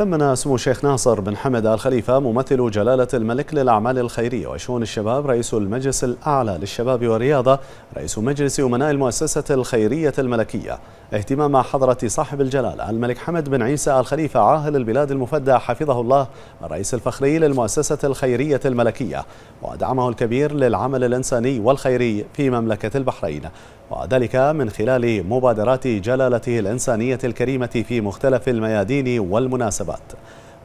ثمن سمو الشيخ ناصر بن حمد آل خليفة ممثل جلالة الملك للأعمال الخيرية وشؤون الشباب رئيس المجلس الأعلى للشباب والرياضة رئيس مجلس أمناء المؤسسة الخيرية الملكية اهتمام حضرة صاحب الجلالة الملك حمد بن عيسى آل خليفة عاهل البلاد المفدى حفظه الله الرئيس الفخري للمؤسسة الخيرية الملكية ودعمه الكبير للعمل الإنساني والخيري في مملكة البحرين وذلك من خلال مبادرات جلالته الإنسانية الكريمة في مختلف الميادين والمناسبات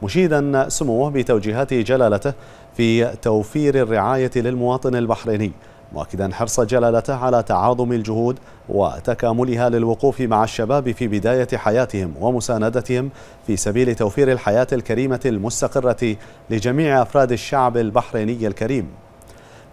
مشيدا سموه بتوجيهات جلالته في توفير الرعاية للمواطن البحريني مؤكدا حرص جلالته على تعاظم الجهود وتكاملها للوقوف مع الشباب في بداية حياتهم ومساندتهم في سبيل توفير الحياة الكريمة المستقرة لجميع أفراد الشعب البحريني الكريم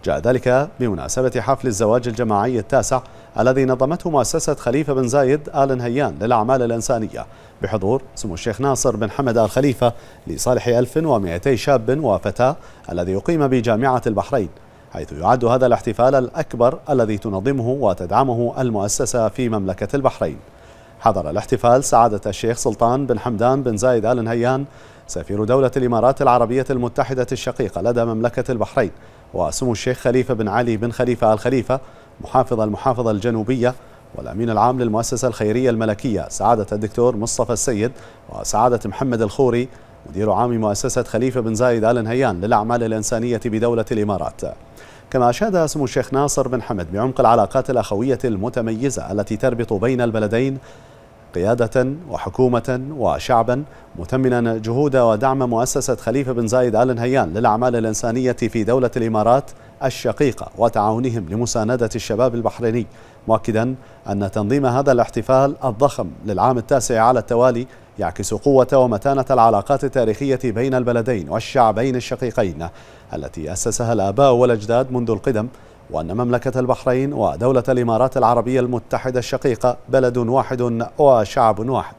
جاء ذلك بمناسبة حفل الزواج الجماعي التاسع الذي نظمته مؤسسة خليفة بن زايد آل نهيان للأعمال الإنسانية بحضور سمو الشيخ ناصر بن حمد آل خليفة لصالح 1200 شاب وفتاة الذي أقيم بجامعة البحرين حيث يعد هذا الاحتفال الأكبر الذي تنظمه وتدعمه المؤسسة في مملكة البحرين حضر الاحتفال سعادة الشيخ سلطان بن حمدان بن زايد آل نهيان سفير دولة الإمارات العربية المتحدة الشقيقة لدى مملكة البحرين وسمو الشيخ خليفة بن علي بن خليفة الخليفة محافظ المحافظة الجنوبية والأمين العام للمؤسسة الخيرية الملكية سعادة الدكتور مصطفى السيد وسعادة محمد الخوري مدير عام مؤسسة خليفة بن زايد آل نهيان للأعمال الإنسانية بدولة الإمارات كما أشاد سمو الشيخ ناصر بن حمد بعمق العلاقات الأخوية المتميزة التي تربط بين البلدين قيادة وحكومة وشعبا متمنا جهود ودعم مؤسسة خليفة بن زايد آل نهيان للأعمال الإنسانية في دولة الإمارات الشقيقة وتعاونهم لمساندة الشباب البحريني مؤكدا أن تنظيم هذا الاحتفال الضخم للعام التاسع على التوالي يعكس قوة ومتانة العلاقات التاريخية بين البلدين والشعبين الشقيقين التي أسسها الآباء والأجداد منذ القدم وأن مملكة البحرين ودولة الإمارات العربية المتحدة الشقيقة بلد واحد وشعب واحد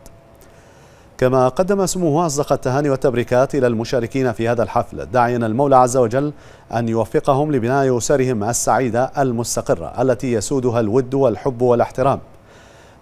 كما قدم سموه أصدق التهاني والتبريكات إلى المشاركين في هذا الحفل داعيا المولى عز وجل أن يوفقهم لبناء أسرهم السعيدة المستقرة التي يسودها الود والحب والاحترام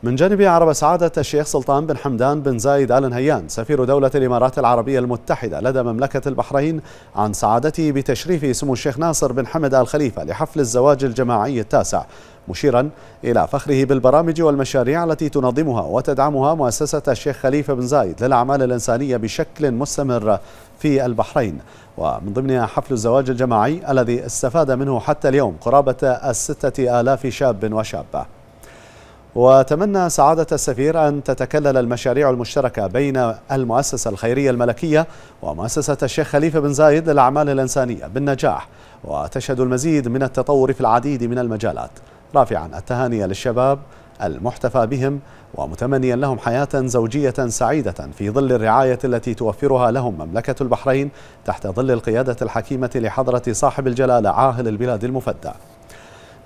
من جانب عرب سعادة الشيخ سلطان بن حمدان بن زايد آل نهيان سفير دولة الإمارات العربية المتحدة لدى مملكة البحرين عن سعادته بتشريف سمو الشيخ ناصر بن حمد آل خليفة لحفل الزواج الجماعي التاسع مشيرا إلى فخره بالبرامج والمشاريع التي تنظمها وتدعمها مؤسسة الشيخ خليفة بن زايد للأعمال الإنسانية بشكل مستمر في البحرين ومن ضمنها حفل الزواج الجماعي الذي استفاد منه حتى اليوم قرابة الستة آلاف شاب وشابة وتمنى سعادة السفير أن تتكلل المشاريع المشتركة بين المؤسسة الخيرية الملكية ومؤسسة الشيخ خليفة بن زايد للأعمال الإنسانية بالنجاح وتشهد المزيد من التطور في العديد من المجالات رافعا التهاني للشباب المحتفى بهم ومتمنيا لهم حياة زوجية سعيدة في ظل الرعاية التي توفرها لهم مملكة البحرين تحت ظل القيادة الحكيمة لحضرة صاحب الجلالة عاهل البلاد المفدى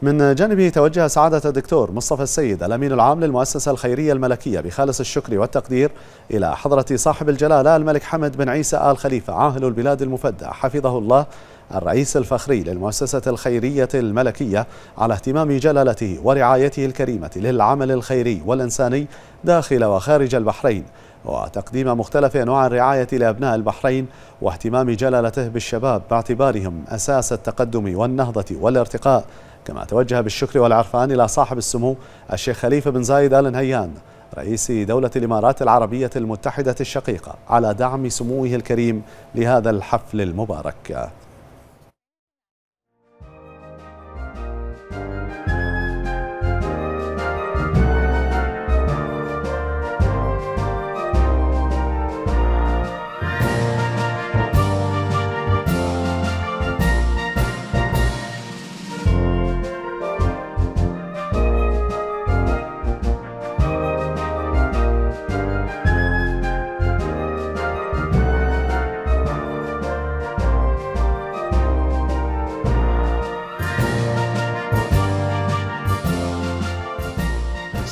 من جانبه توجه سعادة الدكتور مصطفى السيد الأمين العام للمؤسسة الخيرية الملكية بخالص الشكر والتقدير إلى حضرة صاحب الجلالة الملك حمد بن عيسى آل خليفة عاهل البلاد المفدى حفظه الله الرئيس الفخري للمؤسسة الخيرية الملكية على اهتمام جلالته ورعايته الكريمة للعمل الخيري والإنساني داخل وخارج البحرين وتقديم مختلف أنواع الرعاية لأبناء البحرين واهتمام جلالته بالشباب باعتبارهم أساس التقدم والنهضة والارتقاء كما توجه بالشكر والعرفان إلى صاحب السمو الشيخ خليفة بن زايد آل نهيان رئيس دولة الإمارات العربية المتحدة الشقيقة على دعم سموه الكريم لهذا الحفل المبارك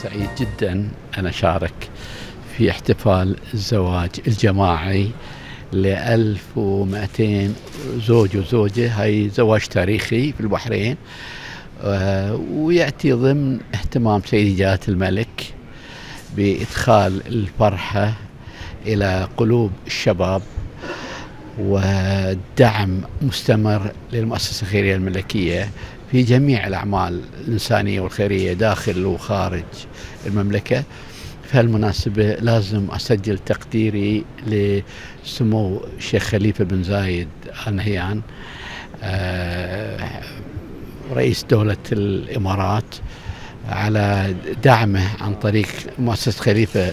سعيد جدا أن أشارك في احتفال الزواج الجماعي ل 1200 زوج وزوجة هاي زواج تاريخي في البحرين آه، ويأتي ضمن اهتمام سيدي جلالة الملك بإدخال الفرحة إلى قلوب الشباب ودعم مستمر للمؤسسة الخيرية الملكية في جميع الأعمال الإنسانية والخيرية داخل وخارج المملكة في المناسبة لازم أسجل تقديري لسمو الشيخ خليفة بن زايد آل نهيان آه، رئيس دولة الإمارات على دعمه عن طريق مؤسسة خليفة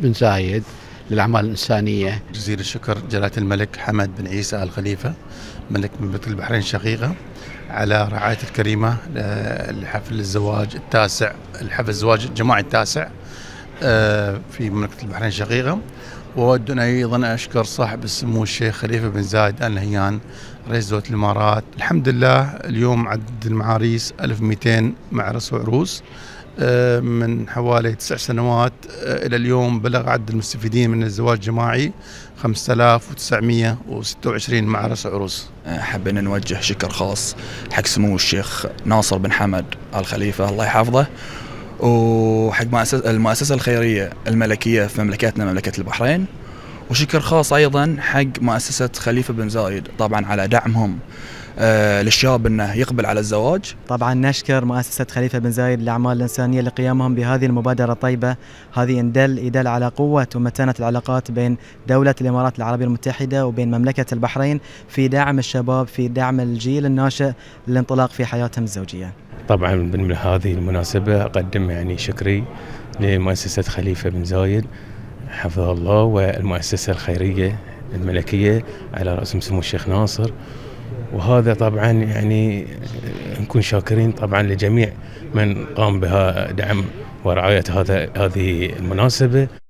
بن زايد للأعمال الإنسانية جزيل الشكر جلالة الملك حمد بن عيسى الخليفة ملك مملكة البحرين الشقيقة على رعايته الكريمة آه، لحفل الزواج التاسع الحفل الزواج الجماعي التاسع آه، في مملكة البحرين الشقيقة وأود أن أيضا أشكر صاحب السمو الشيخ خليفة بن زايد آل نهيان رئيس دولة الإمارات الحمد لله اليوم عدد المعاريس 1200 معرس وعروس آه، من حوالي تسع سنوات آه، إلى اليوم بلغ عدد المستفيدين من الزواج الجماعي 5926 مع رأس عروس آه، حبينا نوجه شكر خاص حق سمو الشيخ ناصر بن حمد آل خليفة الله يحفظه وحق المؤسسة الخيرية الملكية في مملكتنا مملكة البحرين وشكر خاص أيضا حق مؤسسة خليفة بن زايد طبعا على دعمهم آه، للشاب انه يقبل على الزواج طبعا نشكر مؤسسه خليفه بن زايد للاعمال الانسانيه لقيامهم بهذه المبادره الطيبه هذه دل يدل على قوه ومتانه العلاقات بين دوله الامارات العربيه المتحده وبين مملكه البحرين في دعم الشباب في دعم الجيل الناشئ للانطلاق في حياتهم الزوجيه طبعا من هذه المناسبه اقدم يعني شكري لمؤسسه خليفه بن زايد حفظه الله والمؤسسه الخيريه الملكيه على راسهم سمو الشيخ ناصر وهذا طبعا يعني نكون شاكرين طبعا لجميع من قام بها دعم ورعايه هذا هذه المناسبه